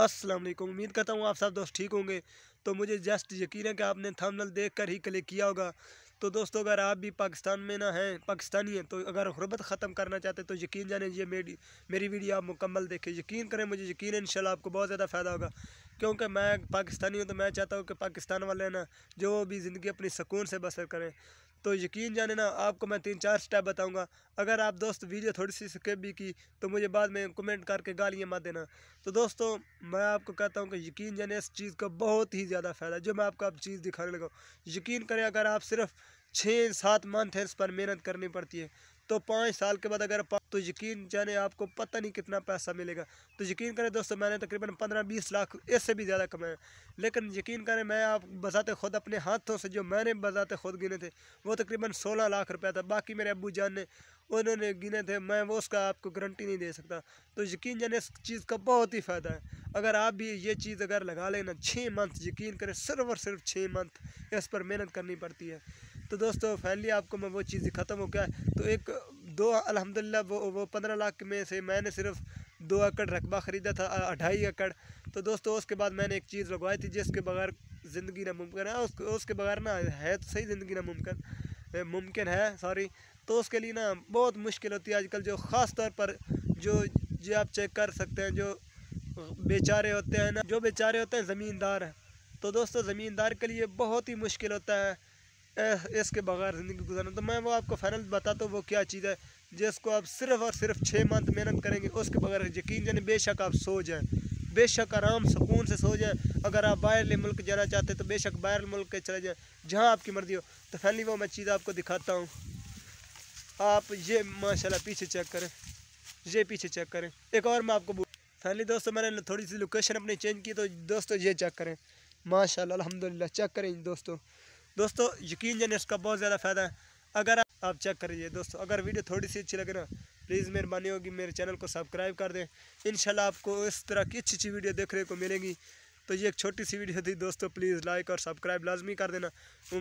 असलम उम्मीद करता हूँ आप सब दोस्त ठीक होंगे तो मुझे जस्ट यकीन है कि आपने थंबनेल देखकर ही क्लिक किया होगा तो दोस्तों अगर आप भी पाकिस्तान में ना हैं पाकिस्तानी हैं तो अगर गुरबत ख़त्म करना चाहते तो यकीन जाने ये मेरी मेरी वीडियो आप मुकम्मल देखें यकीन करें मुझे यकीन है इन आपको बहुत ज़्यादा फ़ायदा होगा क्योंकि मैं पाकिस्तानी हूँ तो मैं चाहता हूँ कि पाकिस्तान वाले ना जो भी ज़िंदगी अपनी सुकून से बसर करें तो यकीन जाने ना आपको मैं तीन चार स्टेप बताऊंगा अगर आप दोस्त वीडियो थोड़ी सी स्किप भी की तो मुझे बाद में कमेंट करके गालियाँ मत देना तो दोस्तों मैं आपको कहता हूँ कि यकीन जाने इस चीज़ का बहुत ही ज़्यादा फ़ायदा जो मैं आपको अब आप चीज़ दिखाने लगा यकीन करें अगर आप सिर्फ छः सात मंथ है इस पर मेहनत करनी पड़ती है तो पाँच साल के बाद अगर तो यकीन जाने आपको पता नहीं कितना पैसा मिलेगा तो यकीन करें दोस्तों मैंने तकरीबन पंद्रह बीस लाख इससे भी ज़्यादा कमाया लेकिन यकीन करें मैं आप बजाते खुद अपने हाथों से जो मैंने बजाते खुद गिने थे वो तकरीबन सोलह लाख रुपया था बाकी मेरे अबू जान ने उन्होंने गिने थे मैं वो उसका आपको गारंटी नहीं दे सकता तो यकीन जाने इस चीज़ का बहुत ही फ़ायदा है अगर आप भी ये चीज़ अगर लगा लेना छः मंथ यकीन करें सिर्फ और सिर्फ छः मंथ इस पर मेहनत करनी पड़ती है तो दोस्तों फैली आपको मैं वो चीज़ ख़त्म हो गया तो एक दो अलहमदिल्ला वो वो पंद्रह लाख में से मैंने सिर्फ दो एकड़ रकबा ख़रीदा था ढाई एकड़ तो दोस्तों उसके बाद मैंने एक चीज़ लगवाई थी जिसके बगैर ज़िंदगी नामुमकिन है उसके उसके बगैर ना है तो सही ज़िंदगी नामुमकिन मुमकिन है सॉरी तो उसके लिए ना बहुत मुश्किल होती है आजकल जो ख़ास तौर पर जो जो आप चेक कर सकते हैं जो बेचारे होते हैं ना जो बेचारे होते हैं ज़मींदार तो दोस्तों ज़मींदार के लिए बहुत ही मुश्किल होता है इसके बगैर ज़िंदगी गुजारना तो मैं वो आपको फाइनल बताता हूँ वो क्या चीज़ है जिसको आप सिर्फ और सिर्फ छः मंथ मेहनत करेंगे उसके बगैर यकीन जानी बेशक आप सो जाएँ बेशक आराम सुकून से सो जाएँ अगर आप बाहर मुल्क जाना चाहते तो बेशक बाहर मुल्क के चले जाएँ जहाँ आपकी मर्ज़ी हो तो फैली वो मैं चीज़ आपको दिखाता हूँ आप ये माशाल्लाह पीछे चेक करें ये पीछे चेक करें एक और मैं आपको फैली दोस्तों मैंने थोड़ी सी लोकेशन अपनी चेंज की तो दोस्तों ये चेक करें माशाल्लाह अल्हम्दुलिल्लाह चेक करें दोस्तों दोस्तों यकीन जाने इसका बहुत ज़्यादा फ़ायदा है अगर आप, चेक करिए दोस्तों अगर वीडियो थोड़ी सी अच्छी लगे ना प्लीज़ मेहरबानी होगी मेरे चैनल को सब्सक्राइब कर दें इन आपको इस तरह की अच्छी अच्छी वीडियो देखने को मिलेगी तो ये एक छोटी सी वीडियो थी दोस्तों प्लीज़ लाइक और सब्सक्राइब लाजमी कर देना